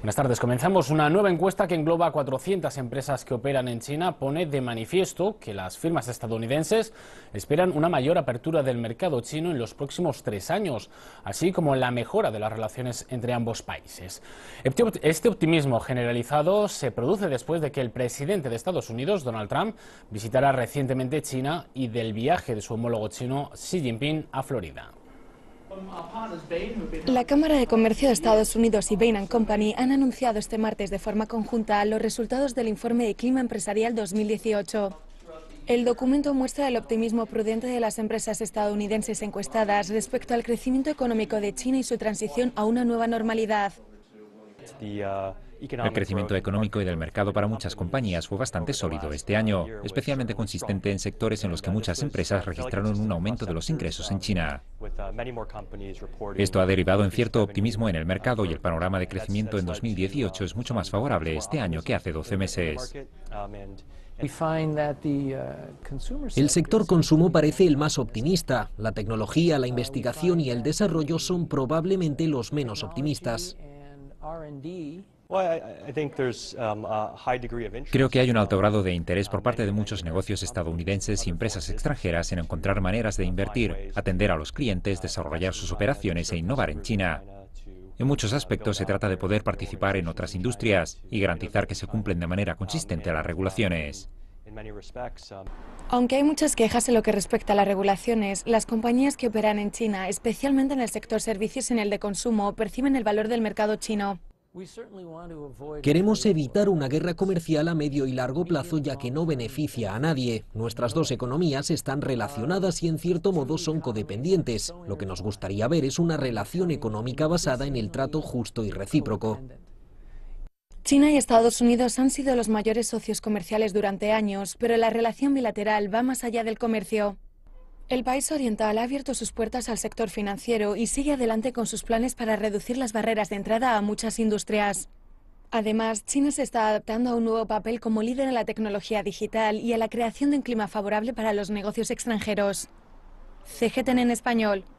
Buenas tardes. Comenzamos una nueva encuesta que engloba 400 empresas que operan en China. Pone de manifiesto que las firmas estadounidenses esperan una mayor apertura del mercado chino en los próximos tres años, así como la mejora de las relaciones entre ambos países. Este, este optimismo generalizado se produce después de que el presidente de Estados Unidos, Donald Trump, visitara recientemente China y del viaje de su homólogo chino Xi Jinping a Florida. La Cámara de Comercio de Estados Unidos y Bain Company han anunciado este martes de forma conjunta los resultados del informe de Clima Empresarial 2018. El documento muestra el optimismo prudente de las empresas estadounidenses encuestadas respecto al crecimiento económico de China y su transición a una nueva normalidad. El crecimiento económico y del mercado para muchas compañías fue bastante sólido este año, especialmente consistente en sectores en los que muchas empresas registraron un aumento de los ingresos en China. Uh, Esto ha derivado en cierto optimismo en el mercado y el panorama de crecimiento en 2018 es mucho más favorable este año que hace 12 meses. Um, uh, el sector consumo parece el más uh, optimista. La tecnología, la investigación y el desarrollo son probablemente los menos optimistas. Creo que hay un alto grado de interés por parte de muchos negocios estadounidenses y empresas extranjeras en encontrar maneras de invertir, atender a los clientes, desarrollar sus operaciones e innovar en China. En muchos aspectos se trata de poder participar en otras industrias y garantizar que se cumplen de manera consistente las regulaciones. Um, Aunque hay muchas quejas en lo que respecta a las regulaciones, las compañías que operan en China, especialmente en el sector servicios y en el de consumo, perciben el valor del mercado chino. Queremos evitar una guerra comercial a medio y largo plazo ya que no beneficia a nadie. Nuestras dos economías están relacionadas y en cierto modo son codependientes. Lo que nos gustaría ver es una relación económica basada en el trato justo y recíproco. China y Estados Unidos han sido los mayores socios comerciales durante años, pero la relación bilateral va más allá del comercio. El país oriental ha abierto sus puertas al sector financiero y sigue adelante con sus planes para reducir las barreras de entrada a muchas industrias. Además, China se está adaptando a un nuevo papel como líder en la tecnología digital y a la creación de un clima favorable para los negocios extranjeros. CGTN en español.